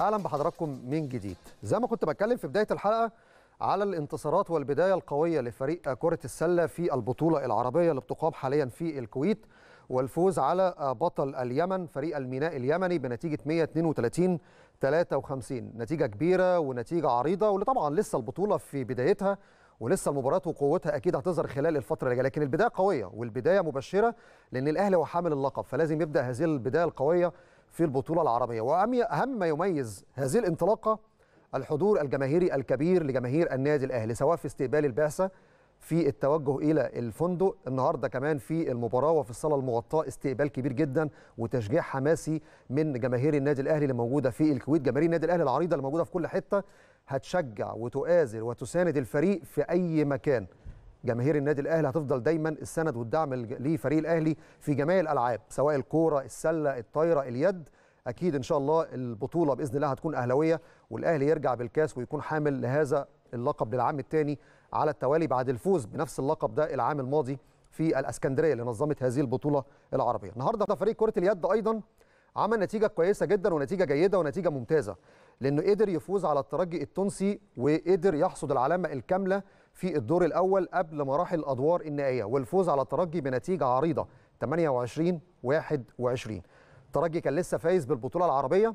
اهلا بحضراتكم من جديد زي ما كنت بتكلم في بدايه الحلقه على الانتصارات والبدايه القويه لفريق كره السله في البطوله العربيه اللي بتقام حاليا في الكويت والفوز على بطل اليمن فريق الميناء اليمني بنتيجه 132 53 نتيجه كبيره ونتيجه عريضه واللي طبعا لسه البطوله في بدايتها ولسه المباراة وقوتها أكيد هتظهر خلال الفترة اللي جاية لكن البداية قوية والبداية مبشرة لأن الأهلي هو حامل اللقب فلازم يبدأ هذه البداية القوية في البطولة العربية وأهم ما يميز هذه الانطلاقة الحضور الجماهيري الكبير لجماهير النادي الأهلي سواء في استقبال البعثة في التوجه إلى الفندق النهاردة كمان في المباراة وفي الصالة المغطاة استقبال كبير جدا وتشجيع حماسي من جماهير النادي الأهلي اللي موجودة في الكويت جماهير النادي الأهلي العريضة اللي موجودة في كل حتة هتشجع وتؤازر وتساند الفريق في أي مكان جماهير النادي الاهلي هتفضل دايما السند والدعم لفريق الاهلي في جميع الالعاب سواء الكوره السله الطايره اليد اكيد ان شاء الله البطوله باذن الله هتكون اهلاويه والاهلي يرجع بالكاس ويكون حامل لهذا اللقب للعام الثاني على التوالي بعد الفوز بنفس اللقب ده العام الماضي في الاسكندريه اللي نظمت هذه البطوله العربيه النهارده فريق كره اليد ايضا عمل نتيجه كويسه جدا ونتيجه جيده ونتيجه ممتازه لانه قدر يفوز على الترجي التونسي وقدر يحصد العلامه الكامله في الدور الاول قبل مراحل الادوار النهائيه والفوز على الترجي بنتيجه عريضه 28 21 الترجي كان لسه فايز بالبطوله العربيه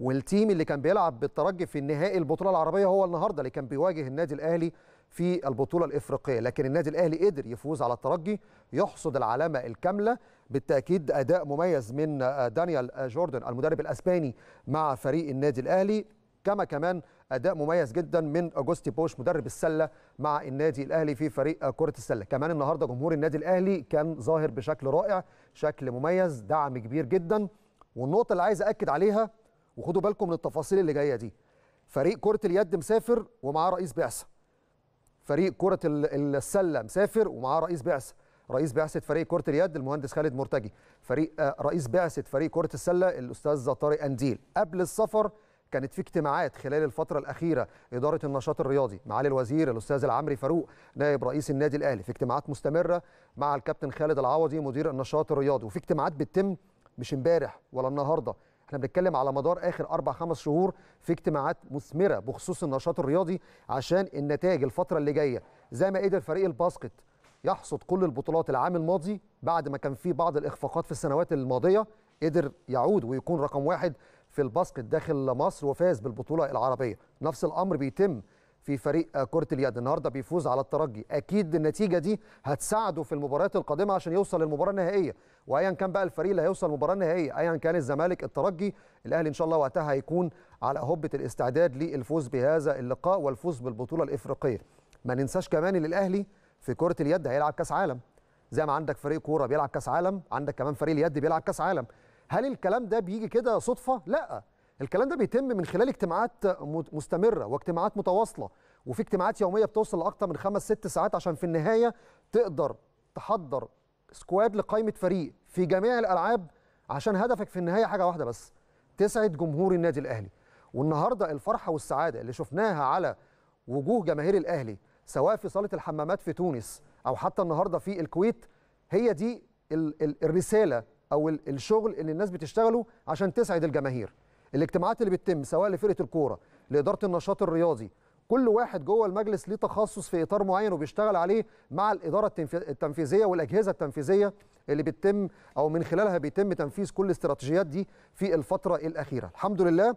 والتيم اللي كان بيلعب بالترجي في النهائي البطوله العربيه هو النهارده اللي كان بيواجه النادي الاهلي في البطوله الافريقيه لكن النادي الاهلي قدر يفوز على الترجي يحصد العلامه الكامله بالتاكيد اداء مميز من آه، دانيال آه، جوردن المدرب الاسباني مع فريق النادي الاهلي كما كمان اداء مميز جدا من اجوستي بوش مدرب السله مع النادي الاهلي في فريق آه، كره السله كمان النهارده جمهور النادي الاهلي كان ظاهر بشكل رائع شكل مميز دعم كبير جدا والنقطه اللي عايز اكد عليها وخدوا بالكم من التفاصيل اللي جايه دي فريق كره اليد مسافر ومعاه رئيس بعثه فريق كره السله مسافر ومعاه رئيس بعثه رئيس بعثه فريق كره اليد المهندس خالد مرتجي فريق آه، رئيس بعثه فريق كره السله الاستاذ طارق انديل قبل السفر كانت في اجتماعات خلال الفترة الأخيرة إدارة النشاط الرياضي معالي الوزير الأستاذ العمري فاروق نائب رئيس النادي الأهلي في اجتماعات مستمرة مع الكابتن خالد العوضي مدير النشاط الرياضي وفي اجتماعات بتتم مش امبارح ولا النهارده احنا بنتكلم على مدار اخر اربع خمس شهور في اجتماعات مثمره بخصوص النشاط الرياضي عشان النتائج الفتره اللي جايه زي ما قدر فريق الباسكت يحصد كل البطولات العام الماضي بعد ما كان في بعض الاخفاقات في السنوات الماضيه قدر يعود ويكون رقم واحد في الباسكت داخل مصر وفاز بالبطوله العربيه نفس الامر بيتم في فريق كره اليد النهارده بيفوز على الترجي اكيد النتيجه دي هتساعده في المباريات القادمه عشان يوصل للمباراه النهائيه وايا كان بقى الفريق اللي هيوصل المباراه النهائيه ايا كان الزمالك الترجي الاهلي ان شاء الله وقتها هيكون على هبه الاستعداد للفوز بهذا اللقاء والفوز بالبطوله الافريقيه ما ننساش كمان ان الاهلي في كره اليد هيلعب كاس عالم زي ما عندك فريق كوره بيلعب كاس عالم عندك كمان فريق اليد بيلعب كاس عالم هل الكلام ده بيجي كده صدفه لا الكلام ده بيتم من خلال اجتماعات مستمره واجتماعات متواصله وفي اجتماعات يوميه بتوصل لاكثر من خمس ست ساعات عشان في النهايه تقدر تحضر سكواد لقائمه فريق في جميع الالعاب عشان هدفك في النهايه حاجه واحده بس تسعد جمهور النادي الاهلي والنهارده الفرحه والسعاده اللي شفناها على وجوه جماهير الاهلي سواء في صاله الحمامات في تونس او حتى النهارده في الكويت هي دي الرساله او الشغل اللي الناس بتشتغله عشان تسعد الجماهير الاجتماعات اللي بتتم سواء لفرقه الكوره لاداره النشاط الرياضي كل واحد جوه المجلس ليه تخصص في اطار معين وبيشتغل عليه مع الاداره التنفيذيه والاجهزه التنفيذيه اللي بتتم او من خلالها بيتم تنفيذ كل الاستراتيجيات دي في الفتره الاخيره الحمد لله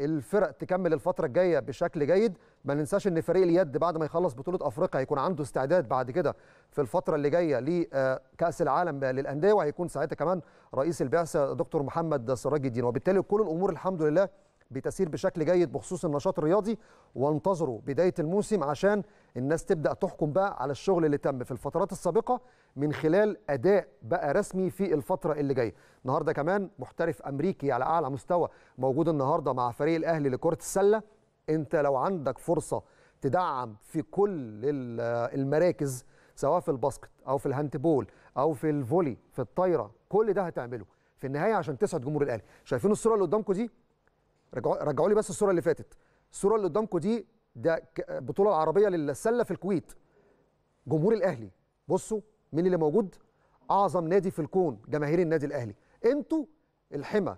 الفرق تكمل الفتره الجايه بشكل جيد ما ننساش ان فريق اليد بعد ما يخلص بطوله افريقيا هيكون عنده استعداد بعد كده في الفتره اللي جايه لكاس آه، العالم للانديه وهيكون ساعتها كمان رئيس البعثه دكتور محمد سراج الدين وبالتالي كل الامور الحمد لله بتسير بشكل جيد بخصوص النشاط الرياضي وانتظروا بدايه الموسم عشان الناس تبدا تحكم بقى على الشغل اللي تم في الفترات السابقه من خلال اداء بقى رسمي في الفتره اللي جايه النهارده كمان محترف امريكي على اعلى مستوى موجود النهارده مع فريق الاهلي لكره السله انت لو عندك فرصه تدعم في كل المراكز سواء في الباسكت او في الهاندبول او في الفولي في الطايره كل ده هتعمله في النهايه عشان تسعد جمهور الاهلي شايفين الصوره اللي قدامكم دي رجعوا لي بس الصوره اللي فاتت الصوره اللي قدامكم دي ده بطوله العربيه للسله في الكويت جمهور الاهلي بصوا مين اللي موجود اعظم نادي في الكون جماهير النادي الاهلي انتوا الحمى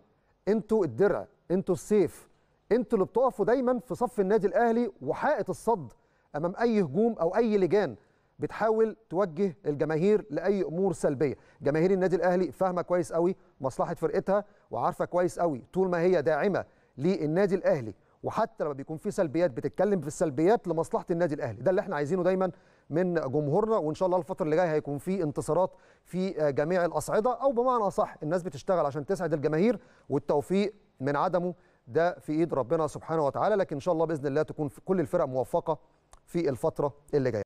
انتوا الدرع انتوا السيف انتوا اللي بتقفوا دايما في صف النادي الاهلي وحائط الصد امام اي هجوم او اي لجان بتحاول توجه الجماهير لاي امور سلبيه جماهير النادي الاهلي فاهمه كويس قوي مصلحه فرقتها وعارفه كويس قوي طول ما هي داعمه للنادي الاهلي وحتى لما بيكون في سلبيات بتتكلم في السلبيات لمصلحه النادي الاهلي ده اللي احنا عايزينه دايما من جمهورنا وان شاء الله الفتره اللي جايه هيكون في انتصارات في آه، جميع الاصعده او بمعنى اصح الناس بتشتغل عشان تسعد الجماهير والتوفيق من عدمه ده في ايد ربنا سبحانه وتعالى لكن ان شاء الله باذن الله تكون كل الفرق موفقه في الفتره اللي جايه